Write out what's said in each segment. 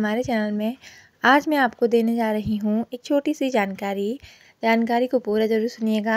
हमारे चैनल में आज मैं आपको देने जा रही हूँ एक छोटी सी जानकारी जानकारी को पूरा ज़रूर सुनिएगा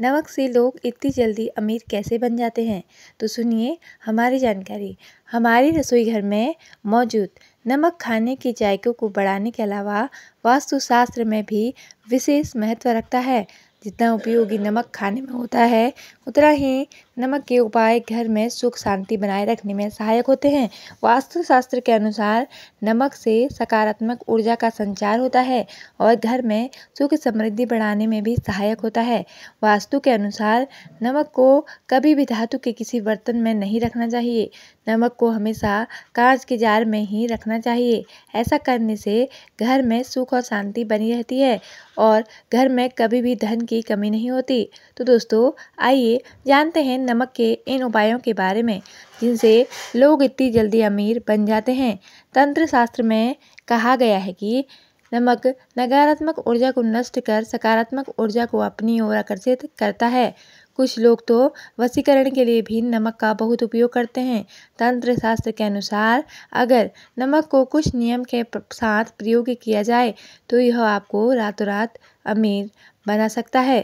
नमक से लोग इतनी जल्दी अमीर कैसे बन जाते हैं तो सुनिए हमारी जानकारी हमारे रसोई घर में मौजूद नमक खाने के जायकों को बढ़ाने के अलावा वास्तुशास्त्र में भी विशेष महत्व रखता है जितना उपयोगी नमक खाने में होता है उतना ही नमक के उपाय घर में सुख शांति बनाए रखने में सहायक होते हैं वास्तुशास्त्र के अनुसार नमक से सकारात्मक ऊर्जा का संचार होता है और घर में सुख समृद्धि बढ़ाने में भी सहायक होता है वास्तु के अनुसार नमक को कभी भी धातु के किसी बर्तन में नहीं रखना चाहिए नमक को हमेशा कांच के जार में ही रखना चाहिए ऐसा करने से घर में सुख और शांति बनी रहती है और घर में कभी भी धन की कमी नहीं होती तो दोस्तों आइए जानते हैं नमक के इन उपायों के बारे में जिनसे लोग इतनी जल्दी अमीर बन जाते हैं तंत्र शास्त्र में कहा गया है कि नमक नकारात्मक ऊर्जा को नष्ट कर सकारात्मक ऊर्जा को अपनी ओर आकर्षित करता है कुछ लोग तो वसीकरण के लिए भी नमक का बहुत उपयोग करते हैं तंत्र शास्त्र के अनुसार अगर नमक को कुछ नियम के साथ प्रयोग किया जाए तो यह आपको रातों रात अमीर बना सकता है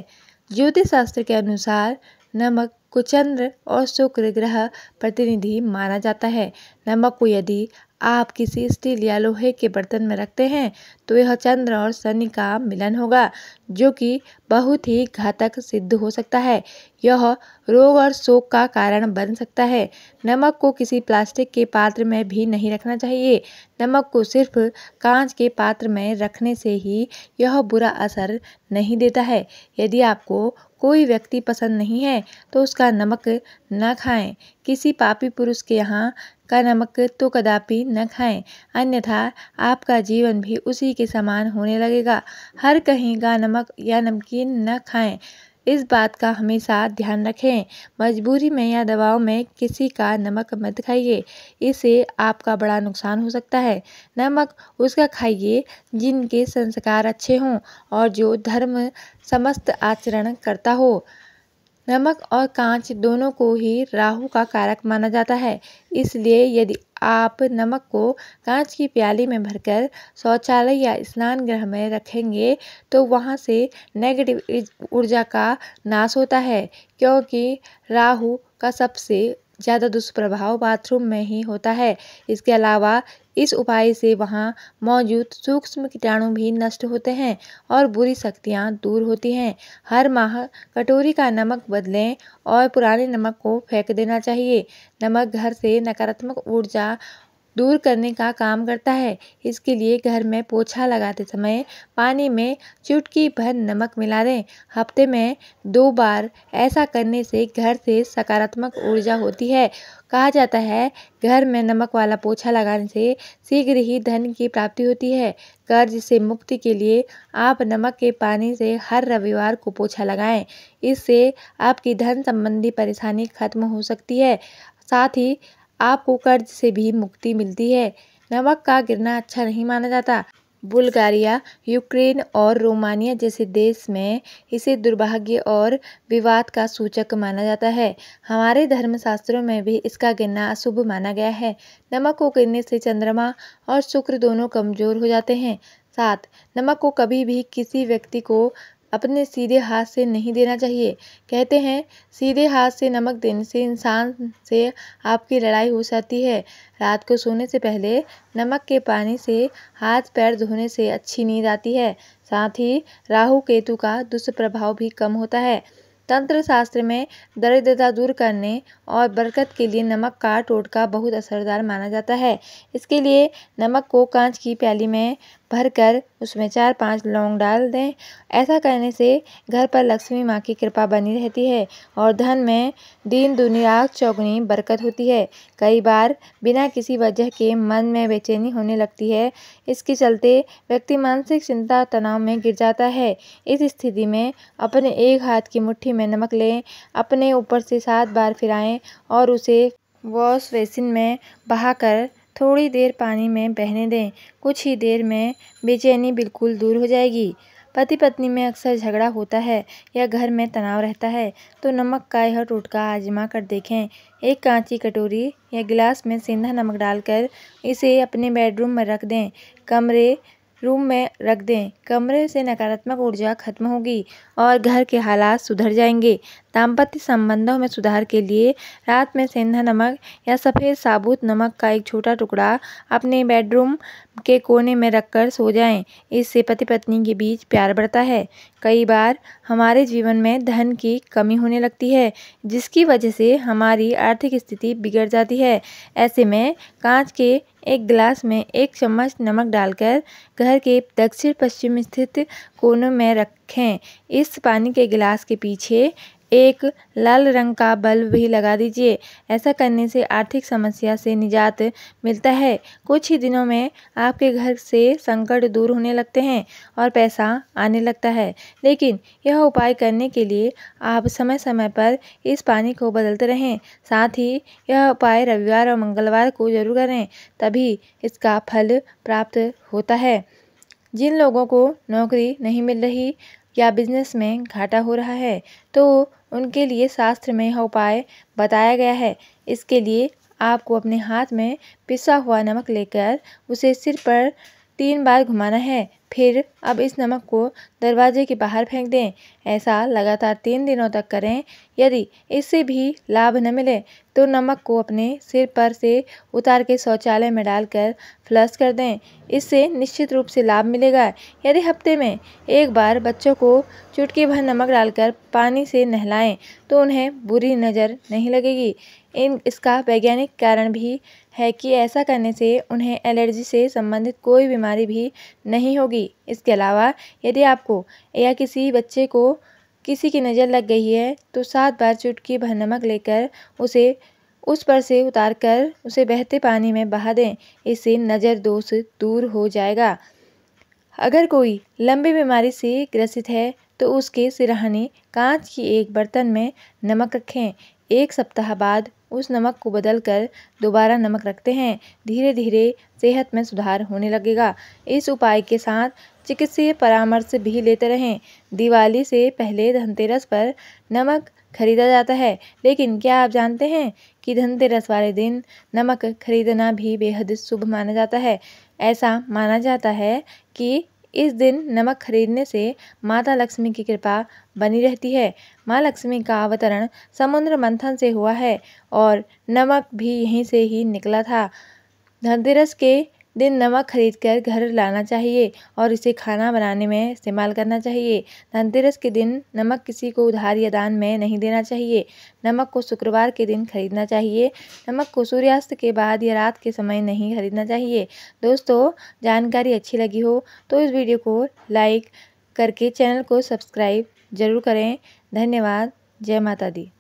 ज्योतिष शास्त्र के अनुसार नमक कुचंद्र चंद्र और शुक्र ग्रह प्रतिनिधि माना जाता है नमक को यदि आप किसी स्टील या लोहे के बर्तन में रखते हैं तो यह चंद्र और शनि का मिलन होगा जो कि बहुत ही घातक सिद्ध हो सकता है यह रोग और शोक का कारण बन सकता है नमक को किसी प्लास्टिक के पात्र में भी नहीं रखना चाहिए नमक को सिर्फ कांच के पात्र में रखने से ही यह बुरा असर नहीं देता है यदि आपको कोई व्यक्ति पसंद नहीं है तो उसका नमक न खाएं किसी पापी पुरुष के यहाँ का नमक तो कदापि न खाएं अन्यथा आपका जीवन भी उसी के समान होने लगेगा हर कहीं का नमक या नमकीन न खाएं इस बात का हमेशा ध्यान रखें मजबूरी में या दबाव में किसी का नमक मत खाइए इससे आपका बड़ा नुकसान हो सकता है नमक उसका खाइए जिनके संस्कार अच्छे हों और जो धर्म समस्त आचरण करता हो नमक और कांच दोनों को ही राहु का कारक माना जाता है इसलिए यदि आप नमक को कांच की प्याली में भरकर शौचालय या स्नान गृह में रखेंगे तो वहाँ से नेगेटिव ऊर्जा का नाश होता है क्योंकि राहु का सबसे ज़्यादा दुष्प्रभाव बाथरूम में ही होता है इसके अलावा इस उपाय से वहाँ मौजूद सूक्ष्म कीटाणु भी नष्ट होते हैं और बुरी शक्तियाँ दूर होती हैं हर माह कटोरी का नमक बदलें और पुराने नमक को फेंक देना चाहिए नमक घर से नकारात्मक ऊर्जा दूर करने का काम करता है इसके लिए घर में पोछा लगाते समय पानी में चुटकी भर नमक मिला दें हफ्ते में दो बार ऐसा करने से घर से सकारात्मक ऊर्जा होती है कहा जाता है घर में नमक वाला पोछा लगाने से शीघ्र ही धन की प्राप्ति होती है कर्ज से मुक्ति के लिए आप नमक के पानी से हर रविवार को पोछा लगाएं इससे आपकी धन संबंधी परेशानी खत्म हो सकती है साथ ही आपको कर्ज से भी मुक्ति मिलती है नमक का गिरना अच्छा नहीं माना जाता बुल्गारिया यूक्रेन और रोमानिया जैसे देश में इसे दुर्भाग्य और विवाद का सूचक माना जाता है हमारे धर्मशास्त्रों में भी इसका गिरना अशुभ माना गया है नमक को गिरने से चंद्रमा और शुक्र दोनों कमजोर हो जाते हैं साथ नमक को कभी भी किसी व्यक्ति को अपने सीधे हाथ से नहीं देना चाहिए कहते हैं सीधे हाथ से नमक देने से इंसान से आपकी लड़ाई हो सकती है रात को सोने से पहले नमक के पानी से हाथ पैर धोने से अच्छी नींद आती है साथ ही राहु केतु का दुष्प्रभाव भी कम होता है तंत्र शास्त्र में दरिद्रता दूर करने और बरकत के लिए नमक का टोटका बहुत असरदार माना जाता है इसके लिए नमक को कांच की प्याली में भरकर उसमें चार पांच लौंग डाल दें ऐसा करने से घर पर लक्ष्मी माँ की कृपा बनी रहती है और धन में दीन दुनिया चौगनी बरकत होती है कई बार बिना किसी वजह के मन में बेचैनी होने लगती है इसके चलते व्यक्ति मानसिक चिंता तनाव में गिर जाता है इस स्थिति में अपने एक हाथ की मुट्ठी में नमक लें अपने ऊपर से सात बार फिराएँ और उसे वॉश बेसिन में बहाकर थोड़ी देर पानी में बहने दें कुछ ही देर में बेचैनी बिल्कुल दूर हो जाएगी पति पत्नी में अक्सर झगड़ा होता है या घर में तनाव रहता है तो नमक का यह टोटका आजमा कर देखें एक कांची कटोरी या गिलास में सेंधा नमक डालकर इसे अपने बेडरूम में रख दें कमरे रूम में रख दें कमरे से नकारात्मक ऊर्जा खत्म होगी और घर के हालात सुधर जाएंगे दाम्पत्य संबंधों में सुधार के लिए रात में सेंधा नमक या सफ़ेद साबुत नमक का एक छोटा टुकड़ा अपने बेडरूम के कोने में रखकर सो जाएं इससे पति पत्नी के बीच प्यार बढ़ता है कई बार हमारे जीवन में धन की कमी होने लगती है जिसकी वजह से हमारी आर्थिक स्थिति बिगड़ जाती है ऐसे में कांच के एक गिलास में एक चम्मच नमक डालकर घर के दक्षिण पश्चिम स्थित कोनों में रखें इस पानी के गिलास के पीछे एक लाल रंग का बल्ब भी लगा दीजिए ऐसा करने से आर्थिक समस्या से निजात मिलता है कुछ ही दिनों में आपके घर से संकट दूर होने लगते हैं और पैसा आने लगता है लेकिन यह उपाय करने के लिए आप समय समय पर इस पानी को बदलते रहें साथ ही यह उपाय रविवार और मंगलवार को जरूर करें तभी इसका फल प्राप्त होता है जिन लोगों को नौकरी नहीं मिल रही या बिजनेस में घाटा हो रहा है तो उनके लिए शास्त्र में यह उपाय बताया गया है इसके लिए आपको अपने हाथ में पिसा हुआ नमक लेकर उसे सिर पर तीन बार घुमाना है फिर अब इस नमक को दरवाजे के बाहर फेंक दें ऐसा लगातार तीन दिनों तक करें यदि इससे भी लाभ न मिले तो नमक को अपने सिर पर से उतार के शौचालय में डालकर फ्लश कर दें इससे निश्चित रूप से लाभ मिलेगा यदि हफ्ते में एक बार बच्चों को चुटकी भर नमक डालकर पानी से नहलाएं तो उन्हें बुरी नज़र नहीं लगेगी इन इसका वैज्ञानिक कारण भी है कि ऐसा करने से उन्हें एलर्जी से संबंधित कोई बीमारी भी नहीं होगी इसके अलावा यदि आपको या किसी बच्चे को किसी की नज़र लग गई है तो सात बार चुटकी भर नमक लेकर उसे उस पर से उतार कर उसे बहते पानी में बहा दें इससे नज़र दोष दूर हो जाएगा अगर कोई लंबी बीमारी से ग्रसित है तो उसके सिरहाने कांच की एक बर्तन में नमक रखें एक सप्ताह बाद उस नमक को बदल कर दोबारा नमक रखते हैं धीरे धीरे सेहत में सुधार होने लगेगा इस उपाय के साथ चिकित्सीय परामर्श भी लेते रहें दिवाली से पहले धनतेरस पर नमक खरीदा जाता है लेकिन क्या आप जानते हैं कि धनतेरस वाले दिन नमक खरीदना भी बेहद शुभ माना जाता है ऐसा माना जाता है कि इस दिन नमक खरीदने से माता लक्ष्मी की कृपा बनी रहती है माँ लक्ष्मी का अवतरण समुद्र मंथन से हुआ है और नमक भी यहीं से ही निकला था धनतेरस के दिन नमक खरीद कर घर लाना चाहिए और इसे खाना बनाने में इस्तेमाल करना चाहिए धनतेरस के दिन नमक किसी को उधार या दान में नहीं देना चाहिए नमक को शुक्रवार के दिन खरीदना चाहिए नमक को सूर्यास्त के बाद या रात के समय नहीं खरीदना चाहिए दोस्तों जानकारी अच्छी लगी हो तो इस वीडियो को लाइक करके चैनल को सब्सक्राइब जरूर करें धन्यवाद जय माता दी